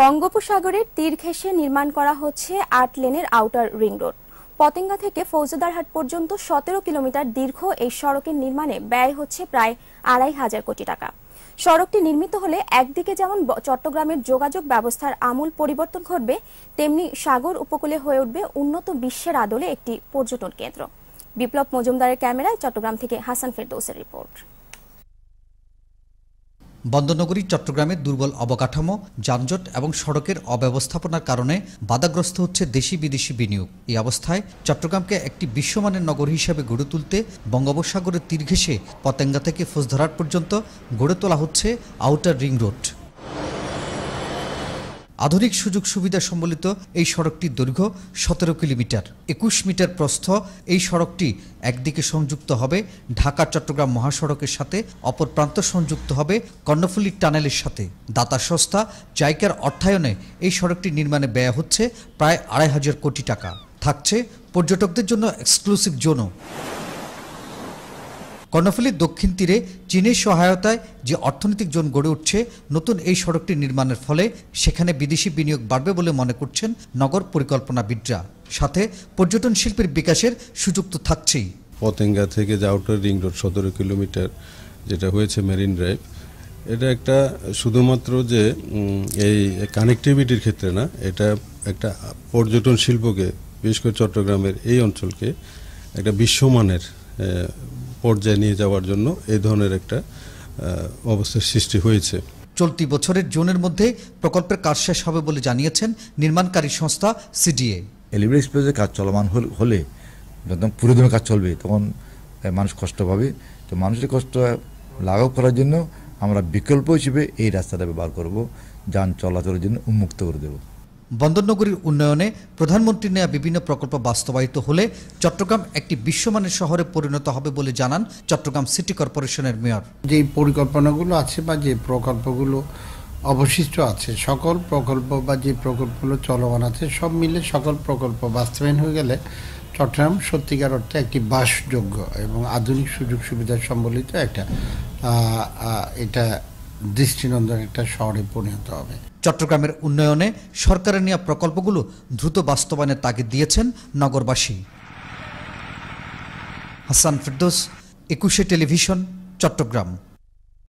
বঙ্গোপসাগরের তীর ঘেঁষে নির্মাণ করা হচ্ছে আট লেনের আউটার রিং রোড পতেঙ্গা থেকে ফৌজদারহাট পর্যন্ত সতেরো কিলোমিটার দীর্ঘ এই সড়কের নির্মাণে ব্যয় হচ্ছে প্রায় আড়াই হাজার কোটি টাকা সড়কটি নির্মিত হলে একদিকে যেমন চট্টগ্রামের যোগাযোগ ব্যবস্থার আমূল পরিবর্তন ঘটবে তেমনি সাগর উপকূলে হয়ে উঠবে উন্নত বিশ্বের আদলে একটি পর্যটন কেন্দ্র বিপ্লব মজুমদারের ক্যামেরায় চট্টগ্রাম থেকে হাসান ফেরদৌসের রিপোর্ট বন্দরনগরী চট্টগ্রামে দুর্বল অবকাঠামো যানজট এবং সড়কের অব্যবস্থাপনার কারণে বাধাগ্রস্ত হচ্ছে দেশি বিদেশি বিনিয়োগ এই অবস্থায় চট্টগ্রামকে একটি বিশ্বমানের নগর হিসেবে গড়ে তুলতে বঙ্গোপসাগরের তীর ঘেসে পতেঙ্গা থেকে ফৌজধারাট পর্যন্ত গড়ে তোলা হচ্ছে আউটার রিং রোড আধুনিক সুযোগ সুবিধা সম্বলিত এই সড়কটির দৈর্ঘ্য সতেরো কিলোমিটার একুশ মিটার প্রস্থ এই সড়কটি একদিকে সংযুক্ত হবে ঢাকা চট্টগ্রাম মহাসড়কের সাথে অপর প্রান্ত সংযুক্ত হবে কর্ণফুলি টানেলের সাথে দাতা সংস্থা জাইকার অর্থায়নে এই সড়কটি নির্মাণে ব্যয় হচ্ছে প্রায় আড়াই হাজার কোটি টাকা থাকছে পর্যটকদের জন্য এক্সক্লুসিভ জোনও কর্ণফুলীর দক্ষিণ তীরে চীনের সহায়তায় যে অর্থনৈতিক জোন গড়ে উঠছে নতুন এই সড়কটি নির্মাণের ফলে সেখানে বিদেশি বিনিয়োগ বাড়বে বলে মনে করছেন নগর পরিকল্পনাবিদরা সাথে পর্যটন শিল্পের বিকাশের সুযোগ তো থাকছেই পতেঙ্গা থেকে আউটার রিং রোড সতেরো কিলোমিটার যেটা হয়েছে মেরিন ড্রাইভ এটা একটা শুধুমাত্র যে এই কানেক্টিভিটির ক্ষেত্রে না এটা একটা পর্যটন শিল্পকে বিশেষ করে চট্টগ্রামের এই অঞ্চলকে একটা বিশ্বমানের পর্যায়ে নিয়ে যাওয়ার জন্য এই ধরনের একটা অবস্থার সৃষ্টি হয়েছে চলতি বছরের জুনের মধ্যে প্রকল্পের কাজ শেষ হবে বলে জানিয়েছেন নির্মাণকারী সংস্থা সিডিএ এলিভারি এক্সপ্রেসের কাজ চলমান হলে একদম পুরো দিনের কাজ চলবে তখন মানুষ কষ্ট পাবে তো মানুষের কষ্ট লাঘব করার জন্য আমরা বিকল্প হিসেবে এই রাস্তাটা ব্যবহার করব যান চলাচলের জন্য উন্মুক্ত করে দেবো বন্দরনগরীর উন্নয়নে প্রধানমন্ত্রী নেয়া বিভিন্ন প্রকল্প বাস্তবায়িত হলে চট্টগ্রাম একটি বিশ্বমানের শহরে পরিণত হবে বলে জানান চট্টগ্রাম সিটি কর্পোরেশনের মেয়র যে পরিকল্পনাগুলো আছে বা যে প্রকল্পগুলো অবশিষ্ট আছে সকল প্রকল্প বা যে প্রকল্পগুলো চলমান আছে সব মিলে সকল প্রকল্প বাস্তবায়ন হয়ে গেলে চট্টগ্রাম সত্যিকার অর্থে একটি বাসযোগ্য এবং আধুনিক সুযোগ সুবিধা সম্বলিত একটা এটা দৃষ্টিনন্দন একটা শহরে পরিণত হবে চট্টগ্রামের উন্নয়নে সরকারের নেওয়া প্রকল্পগুলো দ্রুত বাস্তবায়নের তাগিদ দিয়েছেন নগরবাসী হাসান ফিরদোস একুশে টেলিভিশন চট্টগ্রাম